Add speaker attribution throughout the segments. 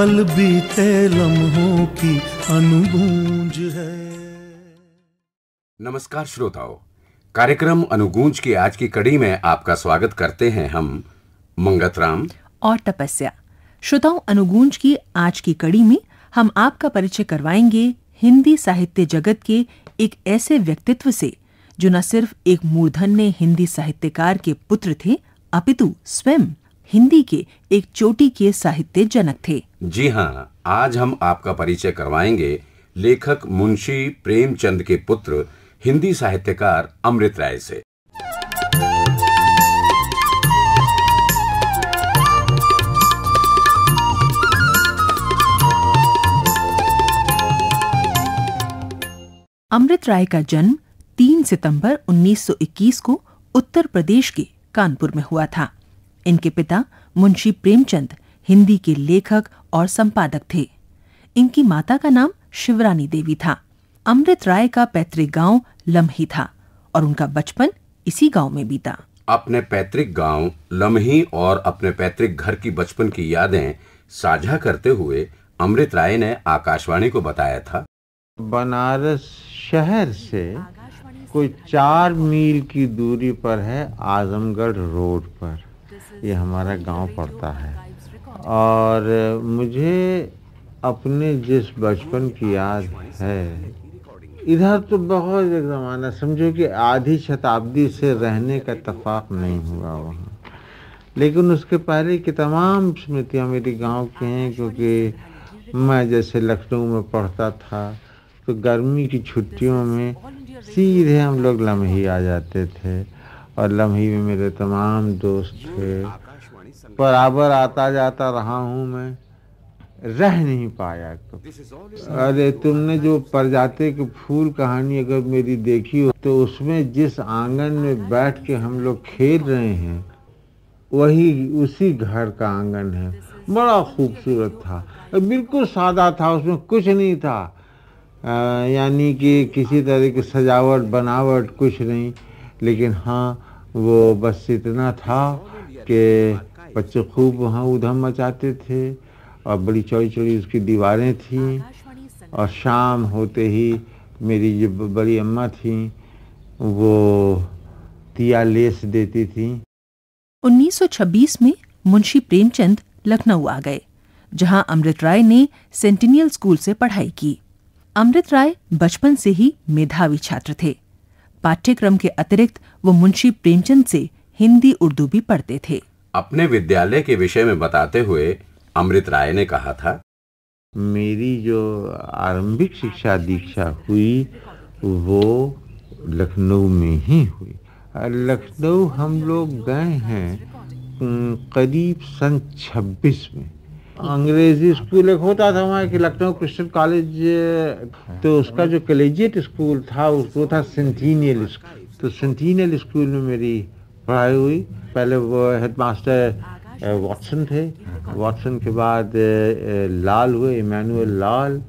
Speaker 1: पल बीते
Speaker 2: लम्हों की अनुगूंज है नमस्कार श्रोताओं कार्यक्रम अनुगूंज की आज की कड़ी में आपका स्वागत करते हैं हम मंगतराम
Speaker 3: और तपस्या श्रोताओं अनुगूंज की आज की कड़ी में हम आपका परिचय करवाएंगे हिंदी साहित्य जगत के एक ऐसे व्यक्तित्व से जो न सिर्फ एक मूर्धन्य हिंदी साहित्यकार के पुत्र थे अपितु स्वयं हिंदी के एक चोटी के साहित्य जनक थे
Speaker 2: जी हाँ आज हम आपका परिचय करवाएंगे लेखक मुंशी प्रेमचंद के पुत्र हिंदी साहित्यकार अमृत राय से
Speaker 3: अमृत राय का जन्म 3 सितंबर 1921 को उत्तर प्रदेश के कानपुर में हुआ था इनके पिता मुंशी प्रेमचंद हिंदी के लेखक और संपादक थे इनकी माता का नाम शिवरानी देवी था अमृत राय का पैतृक गांव लम्ही था और उनका बचपन इसी गांव में बीता
Speaker 2: अपने पैतृक गांव लम्ही और अपने पैतृक घर की बचपन की यादें साझा करते हुए अमृत राय ने आकाशवाणी को बताया था
Speaker 1: बनारस शहर से कोई चार मील की दूरी पर है आजमगढ़ रोड पर ये हमारा गांव पड़ता है और मुझे अपने जिस बचपन की याद है इधर तो बहुत एक ज़माना समझो कि आधी शताब्दी से रहने का तफाक नहीं हुआ वहाँ लेकिन उसके पहले की तमाम स्मृतियाँ मेरे गांव की हैं क्योंकि मैं जैसे लखनऊ में पढ़ता था तो गर्मी की छुट्टियों में सीधे हम लोग लम्हे आ जाते थे और लम्हे में मेरे तमाम दोस्त थे बराबर आता जाता रहा हूँ मैं रह नहीं पाया तो अरे तुमने जो परजाते के फूल कहानी अगर मेरी देखी हो तो उसमें जिस आंगन में बैठ के हम लोग खेल रहे हैं वही उसी घर का आंगन है बड़ा खूबसूरत था बिल्कुल सादा था उसमें कुछ नहीं था यानी कि किसी तरह की सजावट बनावट कुछ नहीं लेकिन हाँ वो बस इतना था कि बच्चे खूब वहाँ उधम मचाते थे और बड़ी चौड़ी चौड़ी उसकी दीवारें थीं और शाम होते ही मेरी जो बड़ी अम्मा थी वो तिया लेस देती थी
Speaker 3: 1926 में मुंशी प्रेमचंद लखनऊ आ गए जहां अमृत राय ने सेंटिनियल स्कूल से पढ़ाई की अमृत राय बचपन से ही मेधावी छात्र थे पाठ्यक्रम के अतिरिक्त वो मुंशी प्रेमचंद से हिंदी उर्दू भी पढ़ते थे
Speaker 2: अपने विद्यालय के विषय में बताते हुए अमृत राय ने कहा था
Speaker 1: मेरी जो आरंभिक शिक्षा दीक्षा हुई वो लखनऊ में ही हुई लखनऊ हम लोग गए हैं करीब सन 26 में अंग्रेजी स्कूल एक होता था वहाँ कि लखनऊ क्रिश्चियन कॉलेज तो उसका जो कलेजिएट स्कूल था उसको था सेंटीनियल स्कूल तो सेंटीनियल स्कूल में मेरी पढ़ाई हुई पहले वो हेड मास्टर वाटसन थे वॉटसन के बाद लाल हुए इमानुअल लाल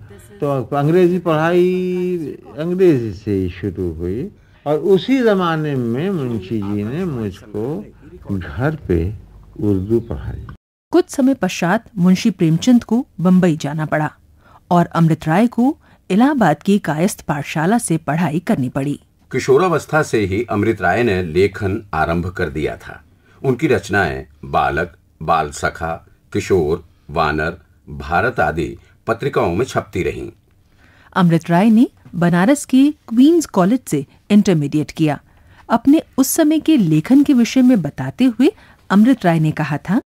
Speaker 1: तो अंग्रेज़ी पढ़ाई अंग्रेज़ी से ही शुरू हुई और उसी ज़माने में मुंशी जी ने मुझको घर पे उर्दू पढ़ाई
Speaker 3: कुछ समय पश्चात मुंशी प्रेमचंद को बंबई जाना पड़ा और अमृत राय को इलाहाबाद की कायस्थ पाठशाला से पढ़ाई करनी पड़ी
Speaker 2: किशोरावस्था से ही अमृत राय ने लेखन आरंभ कर दिया था उनकी रचनाएं बालक बाल सखा किशोर वानर भारत आदि पत्रिकाओं में छपती रही
Speaker 3: अमृत राय ने बनारस के क्वींस कॉलेज से इंटरमीडिएट किया अपने उस समय के लेखन के विषय में बताते हुए अमृत राय ने कहा था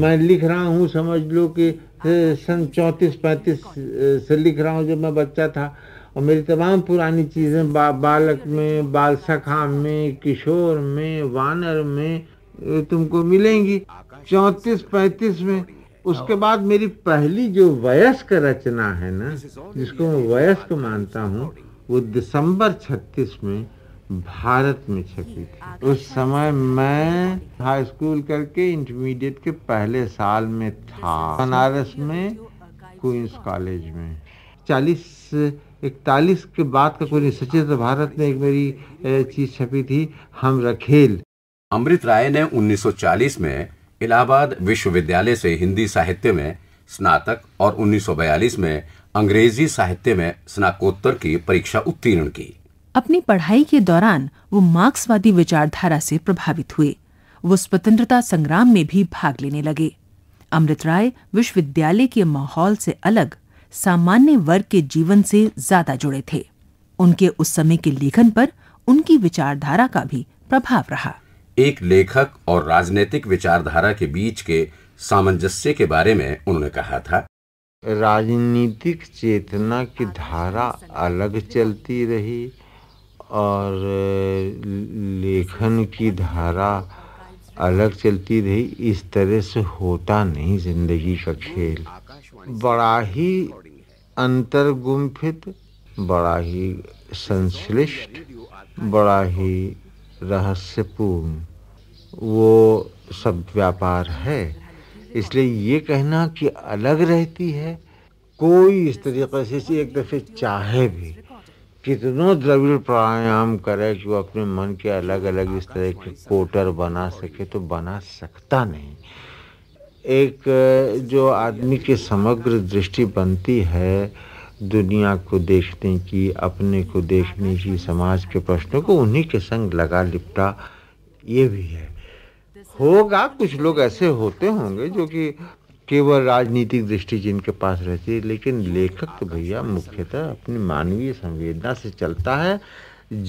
Speaker 1: मैं लिख रहा हूँ समझ लो कि सन चौंतीस पैंतीस से लिख रहा हूँ जब मैं बच्चा था और मेरी तमाम पुरानी चीज़ें बा, बालक में बाल सखा में किशोर में वानर में तुमको मिलेंगी चौंतीस पैंतीस में उसके बाद मेरी पहली जो वयस्क रचना है ना जिसको मैं वयस्क मानता हूँ वो दिसंबर छत्तीस में भारत में छपी थी उस समय मैं हाई स्कूल करके इंटरमीडिएट के पहले साल में था बनारस में क्वींस कॉलेज में चालीस इकतालीस के बाद का कोई सचेत भारत में एक मेरी
Speaker 2: चीज़ छपी थी हम रखेल अमृत राय ने 1940 में इलाहाबाद विश्वविद्यालय से हिंदी साहित्य में स्नातक और 1942 में अंग्रेजी साहित्य में स्नाकोत्तर की परीक्षा उत्तीर्ण की
Speaker 3: अपनी पढ़ाई के दौरान वो मार्क्सवादी विचारधारा से प्रभावित हुए वो स्वतंत्रता संग्राम में भी भाग लेने लगे अमृत राय विश्वविद्यालय के माहौल से अलग सामान्य वर्ग के जीवन से ज्यादा जुड़े थे उनके उस समय के लेखन पर उनकी विचारधारा का भी प्रभाव रहा
Speaker 2: एक लेखक और राजनीतिक विचारधारा के बीच के सामंजस्य के बारे में उन्होंने कहा था राजनीतिक
Speaker 1: चेतना की धारा अलग चलती रही और लेखन की धारा अलग चलती रही इस तरह से होता नहीं जिंदगी का खेल बड़ा ही अंतर्गुम्फित बड़ा ही संश्लिष्ट बड़ा ही रहस्यपूर्ण वो सब व्यापार है इसलिए ये कहना कि अलग रहती है कोई इस तरीक़े से एक दफ़े चाहे भी कितनों द्रविड़ प्राणायाम करे कि वो अपने मन के अलग अलग इस तरह के कोटर बना सके तो बना सकता नहीं एक जो आदमी के समग्र दृष्टि बनती है दुनिया को देखने की अपने को देखने की समाज के प्रश्नों को उन्हीं के संग लगा लिपटा ये भी है होगा कुछ लोग ऐसे होते होंगे जो कि केवल राजनीतिक दृष्टि जिनके पास रहती है लेकिन लेखक तो भैया मुख्यतः अपनी मानवीय संवेदना से चलता है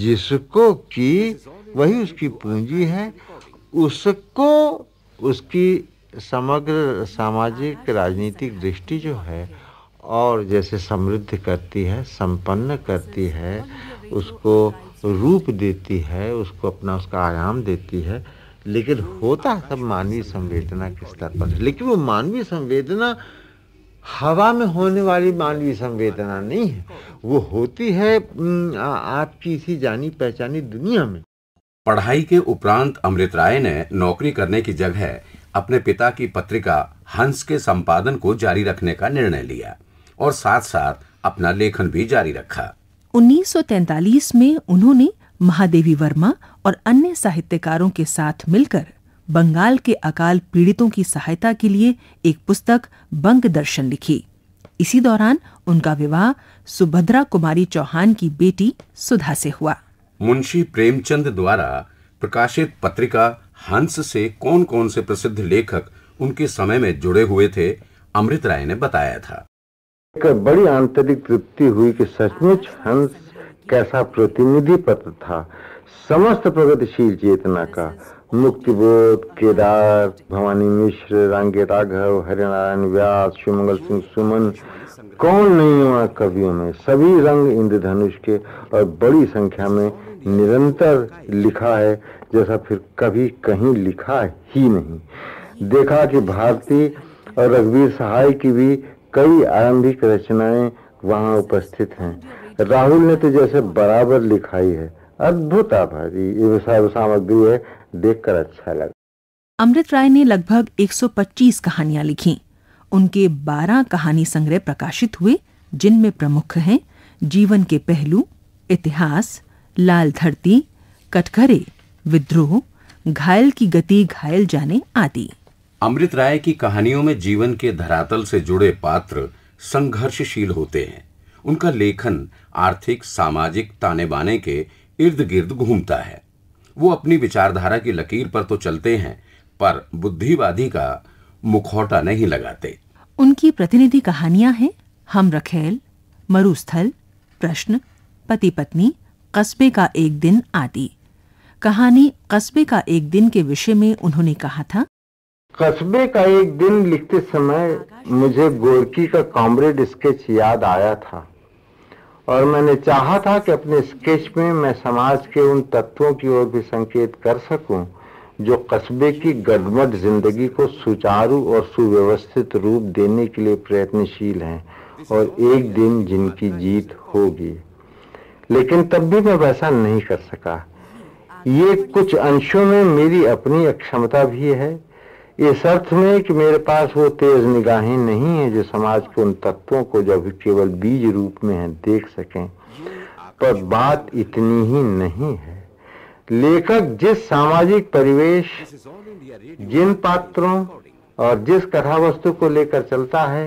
Speaker 1: जिसको कि वही उसकी पूंजी है उसको उसकी समग्र सामाजिक राजनीतिक दृष्टि जो है और जैसे समृद्ध करती है संपन्न करती है उसको रूप देती है उसको अपना उसका आयाम देती है लेकिन होता सब मानवीय संवेदना के स्तर पर लेकिन वो मानवीय संवेदना हवा में होने वाली मानवीय संवेदना नहीं है वो होती है आपकी इसी जानी
Speaker 2: पहचानी दुनिया में पढ़ाई के उपरांत अमृत राय ने नौकरी करने की जगह अपने पिता की पत्रिका हंस के संपादन को जारी रखने का निर्णय लिया और साथ साथ अपना लेखन भी जारी रखा
Speaker 3: 1943 में उन्होंने महादेवी वर्मा और अन्य साहित्यकारों के साथ मिलकर बंगाल के अकाल पीड़ितों की सहायता के लिए एक पुस्तक बंग दर्शन लिखी इसी दौरान उनका विवाह सुभद्रा कुमारी चौहान की बेटी सुधा से हुआ
Speaker 2: मुंशी प्रेमचंद द्वारा प्रकाशित पत्रिका हंस से कौन कौन से प्रसिद्ध लेखक उनके समय में जुड़े हुए थे अमृत राय ने बताया था
Speaker 3: एक
Speaker 1: बड़ी आंतरिक तृप्ति हुई कि सचमुच हंस कैसा प्रतिनिधि पत्र था समस्त प्रगतिशील चेतना का मुक्तिबोध केदार भवानी मिश्र रांगे राघव हरिनारायण व्यास शिवमंगल सिंह सुमन कौन नहीं हुआ कवियों में सभी रंग इंद्रधनुष के और बड़ी संख्या में निरंतर लिखा है जैसा फिर कभी कहीं लिखा ही नहीं देखा कि भारती और रघुवीर सहाय की भी कई आरंभिक रचनाएं वहां उपस्थित हैं राहुल ने तो जैसे बराबर लिखाई है अद्भुत आभारी सामग्री है देखकर अच्छा लगा
Speaker 3: अमृत राय ने लगभग 125 कहानियां लिखी उनके 12 कहानी संग्रह प्रकाशित हुए जिनमें प्रमुख हैं जीवन के पहलू इतिहास लाल धरती कटघरे विद्रोह घायल की गति घायल जाने आदि
Speaker 2: अमृत राय की कहानियों में जीवन के धरातल से जुड़े पात्र संघर्षशील होते हैं उनका लेखन आर्थिक सामाजिक ताने बाने के इर्द गिर्द घूमता है वो अपनी विचारधारा की लकीर पर तो चलते हैं पर बुद्धिवादी का मुखौटा नहीं लगाते
Speaker 3: उनकी प्रतिनिधि कहानियां हैं हम रखेल मरुस्थल प्रश्न पति पत्नी कस्बे का एक दिन आदि कहानी कस्बे का एक दिन के विषय में उन्होंने कहा था
Speaker 1: कस्बे का एक दिन लिखते समय मुझे गोरकी का कॉमरेड स्केच याद आया था और मैंने चाहा था कि अपने स्केच में मैं समाज के उन तत्वों की ओर भी संकेत कर सकूं जो कस्बे की गदमट जिंदगी को सुचारू और सुव्यवस्थित रूप देने के लिए प्रयत्नशील हैं और एक दिन जिनकी जीत होगी लेकिन तब भी मैं वैसा नहीं कर सका ये कुछ अंशों में मेरी अपनी अक्षमता भी है इस अर्थ में कि मेरे पास वो तेज निगाहें नहीं है जो समाज के उन तत्वों को जब केवल बीज रूप में है देख सकें पर बात इतनी ही नहीं है लेखक जिस सामाजिक परिवेश जिन पात्रों और जिस कथा वस्तु को लेकर चलता है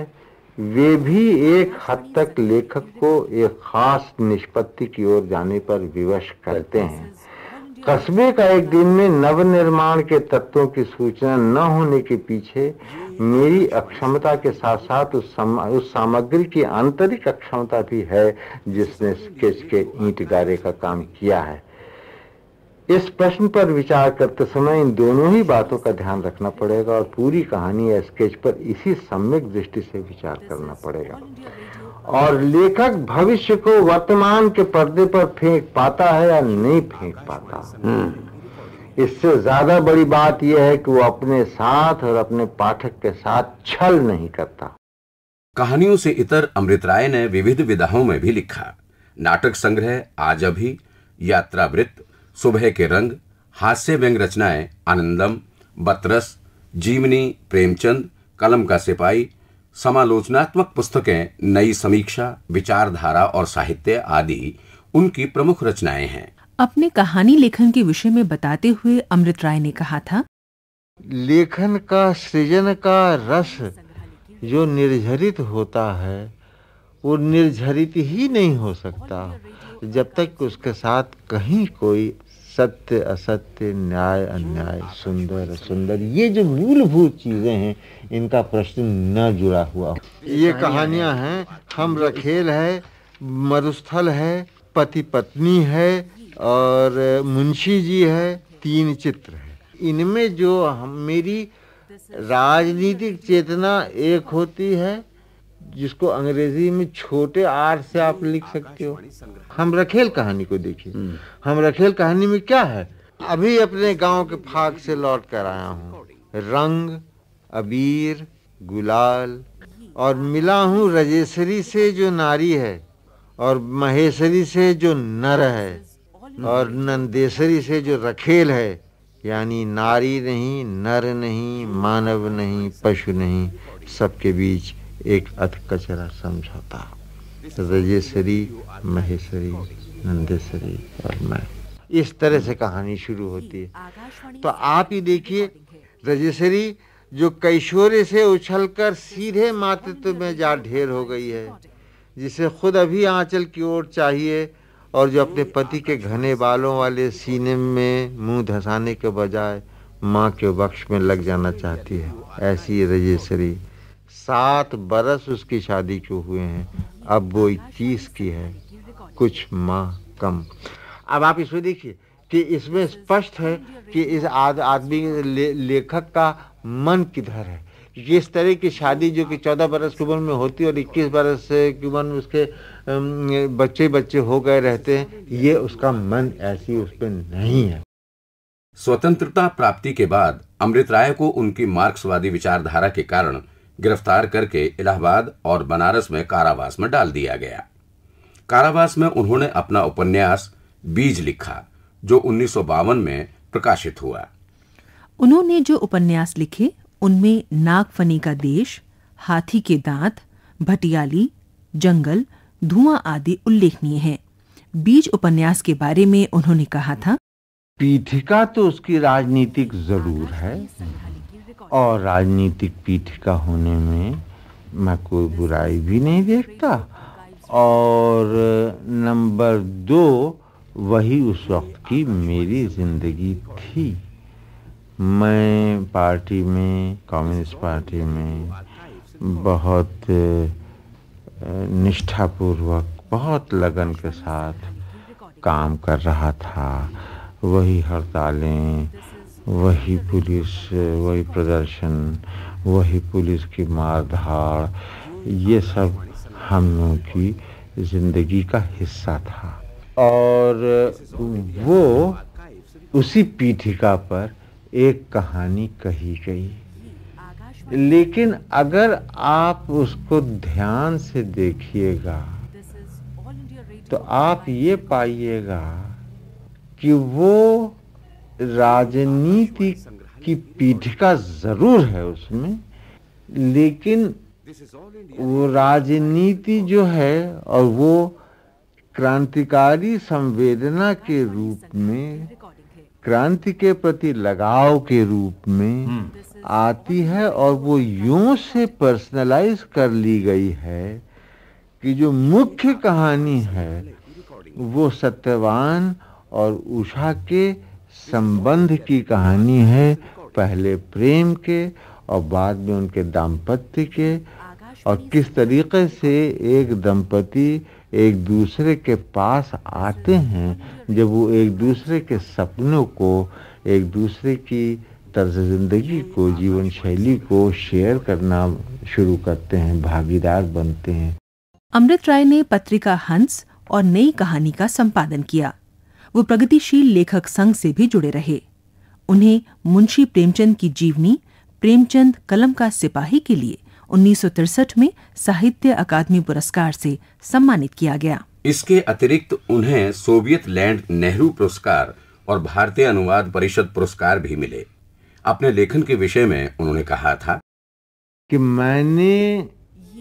Speaker 1: वे भी एक हद तक लेखक को एक खास निष्पत्ति की ओर जाने पर विवश करते हैं कस्बे का एक दिन में नव निर्माण के तत्वों की सूचना न होने के पीछे मेरी अक्षमता के साथ साथ उस सम, उस सामग्री की आंतरिक अक्षमता भी है जिसने स्केच के ईंट गारे का काम किया है इस प्रश्न पर विचार करते समय इन दोनों ही बातों का ध्यान रखना पड़ेगा और पूरी कहानी या स्केच पर इसी सम्यक दृष्टि से विचार करना पड़ेगा और लेखक भविष्य को वर्तमान के पर्दे पर फेंक पाता है या नहीं फेंक पाता
Speaker 3: हम्म।
Speaker 1: इससे ज्यादा बड़ी बात यह है कि वो अपने साथ
Speaker 2: और अपने पाठक के साथ छल नहीं करता कहानियों से इतर अमृत राय ने विविध विधाओं में भी लिखा नाटक संग्रह आज अभी यात्रा वृत्त सुबह के रंग हास्य व्यंग रचनाएं आनंदम बतरस जीवनी प्रेमचंद कलम का सिपाही समालोचनात्मक पुस्तकें नई समीक्षा विचारधारा और साहित्य आदि उनकी प्रमुख रचनाएं हैं
Speaker 3: अपने कहानी लेखन के विषय में बताते हुए अमृत राय ने कहा था लेखन
Speaker 1: का सृजन का रस जो निर्झरित होता है वो निर्झरित ही नहीं हो सकता जब तक उसके साथ कहीं कोई सत्य असत्य न्याय अन्याय सुंदर सुंदर ये जो मूलभूत चीज़ें हैं इनका प्रश्न न जुड़ा हुआ ये कहानियाँ हैं हम रखेल है मरुस्थल है पति पत्नी है और मुंशी जी है तीन चित्र है इनमें जो हम मेरी राजनीतिक चेतना एक होती है जिसको अंग्रेजी में छोटे आर से आप लिख सकते हो हम रखेल कहानी को देखिए हम्म। हम रखेल कहानी में क्या है अभी अपने गांव के फाग से लौट कर आया हूँ रंग अबीर गुलाल और मिला हूँ रजेश्वरी से जो नारी है और महेश्वरी से जो नर है और नंदेश्वरी से जो रखेल है यानी नारी नहीं नर नहीं मानव नहीं पशु नहीं सबके बीच एक अथ कचरा समझौता रजेश्वरी महेश्वरी नंदेश्वरी और मैं इस तरह से कहानी शुरू होती है तो आप ही देखिए रजेश्वरी जो कैशोरे से उछलकर सीधे मातृत्व में जा ढेर हो गई है जिसे खुद अभी आंचल की ओर चाहिए और जो अपने पति के घने बालों वाले सीने में मुंह धसाने के बजाय माँ के बक्ष में लग जाना चाहती है ऐसी रजेश्वरी सात बरस उसकी शादी को हुए हैं अब वो इक्कीस की है कुछ माह कम अब आप इसमें देखिए कि इसमें स्पष्ट है कि इस आदमी ले, लेखक का मन किधर है इस तरह की शादी जो कि चौदह बरस की उम्र में होती है और इक्कीस बरस की उम्र में उसके बच्चे बच्चे हो गए रहते हैं
Speaker 2: ये उसका मन ऐसी उस पर नहीं है स्वतंत्रता प्राप्ति के बाद अमृत राय को उनकी मार्क्सवादी विचारधारा के कारण गिरफ्तार करके इलाहाबाद और बनारस में कारावास में डाल दिया गया कारावास में उन्होंने अपना उपन्यास बीज लिखा जो उन्नीस में प्रकाशित हुआ
Speaker 3: उन्होंने जो उपन्यास लिखे उनमें नागफनी का देश हाथी के दांत भटियाली जंगल धुआं आदि उल्लेखनीय हैं। बीज उपन्यास के बारे में उन्होंने कहा था
Speaker 1: पीठिका तो उसकी राजनीतिक जरूर है और राजनीतिक पीठ का होने में मैं कोई बुराई भी नहीं देखता और नंबर दो वही उस वक्त की मेरी ज़िंदगी थी मैं पार्टी में कम्युनिस्ट पार्टी में बहुत निष्ठापूर्वक बहुत लगन के साथ काम कर रहा था वही हड़तालें वही पुलिस वही प्रदर्शन वही पुलिस की मार धाड़ ये सब हम लोगों की ज़िंदगी का हिस्सा था और वो उसी पीठिका पर एक कहानी कही गई लेकिन अगर आप उसको ध्यान से देखिएगा तो आप ये पाइएगा कि वो राजनीति की पीठिका जरूर है उसमें लेकिन वो राजनीति जो है और वो क्रांतिकारी संवेदना के रूप में क्रांति के प्रति लगाव के रूप में हम्म। आती है और वो यूं से पर्सनलाइज कर ली गई है कि जो मुख्य कहानी है वो सत्यवान और उषा के संबंध की कहानी है पहले प्रेम के और बाद में उनके दाम्पत्य के और किस तरीके से एक दंपति एक दूसरे के पास आते हैं जब वो एक दूसरे के सपनों को एक दूसरे की तर्ज ज़िंदगी को जीवन शैली को शेयर करना शुरू करते हैं भागीदार बनते हैं
Speaker 3: अमृत राय ने पत्रिका हंस और नई कहानी का संपादन किया वो प्रगतिशील लेखक संघ से भी जुड़े रहे उन्हें मुंशी प्रेमचंद की जीवनी प्रेमचंद कलम का सिपाही के लिए उन्नीस में साहित्य अकादमी पुरस्कार से सम्मानित किया गया
Speaker 2: इसके अतिरिक्त उन्हें सोवियत लैंड नेहरू पुरस्कार और भारतीय अनुवाद परिषद पुरस्कार भी मिले अपने लेखन के विषय में उन्होंने कहा था
Speaker 1: कि मैंने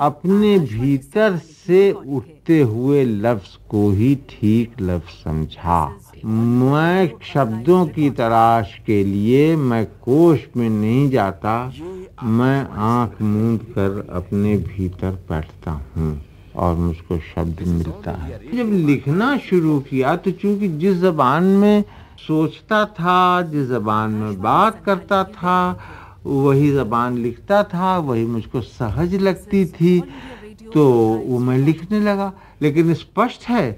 Speaker 1: अपने भीतर से उठते हुए लफ्ज को ही ठीक लफ्ज समझा मैं शब्दों की तलाश के लिए मैं कोश में नहीं जाता मैं आंख मूंद कर अपने भीतर बैठता हूँ और मुझको शब्द मिलता है जब लिखना शुरू किया तो चूंकि जिस जबान में सोचता था जिस जबान में बात करता था वही जबान लिखता था वही मुझको सहज लगती थी तो वो मैं लिखने लगा लेकिन स्पष्ट है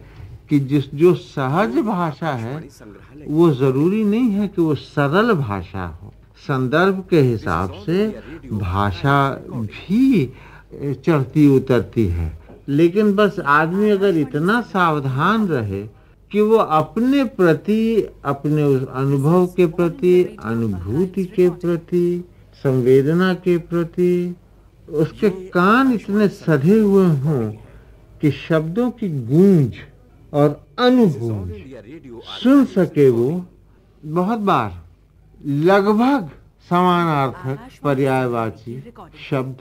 Speaker 1: कि जिस जो सहज भाषा है वो ज़रूरी नहीं है कि वो सरल भाषा हो संदर्भ के हिसाब से भाषा भी चढ़ती उतरती है लेकिन बस आदमी अगर इतना सावधान रहे कि वो अपने प्रति अपने उस अनुभव के प्रति अनुभूति के प्रति संवेदना के प्रति उसके कान इतने सधे हुए हों कि शब्दों की गूंज और अनुभूति सुन सके वो बहुत बार लगभग समानार्थक पर्यायवाची शब्द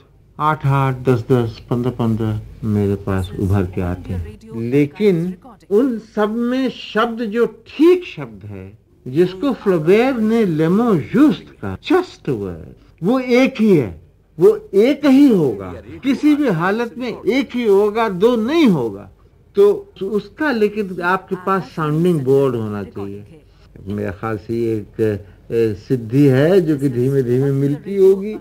Speaker 1: आठ आठ दस दस पंद्रह पंद्रह मेरे पास उभर के आते हैं लेकिन उन सब में शब्द जो ठीक शब्द है जिसको फ्लोबेर ने लेमो जुस्त का जस्ट वर्ड वो एक ही है वो एक ही होगा किसी भी हालत में एक ही होगा दो नहीं होगा तो उसका लेकिन आपके पास साउंडिंग बोर्ड होना चाहिए मेरा ख्याल से एक सिद्धि है जो कि धीमे धीमे मिलती होगी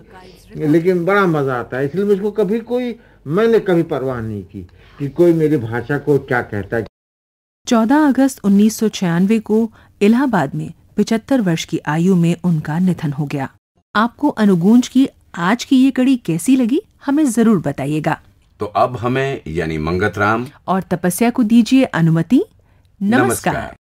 Speaker 1: लेकिन बड़ा मज़ा आता है इसलिए मुझको कभी कोई मैंने कभी परवाह नहीं की कि कोई मेरी भाषा को क्या कहता है
Speaker 3: 14 अगस्त उन्नीस को इलाहाबाद में 75 वर्ष की आयु में उनका निधन हो गया आपको अनुगूंज की आज की ये कड़ी कैसी लगी हमें जरूर बताइएगा
Speaker 2: तो अब हमें यानी मंगत राम
Speaker 3: और तपस्या को दीजिए अनुमति नमस्कार, नमस्कार।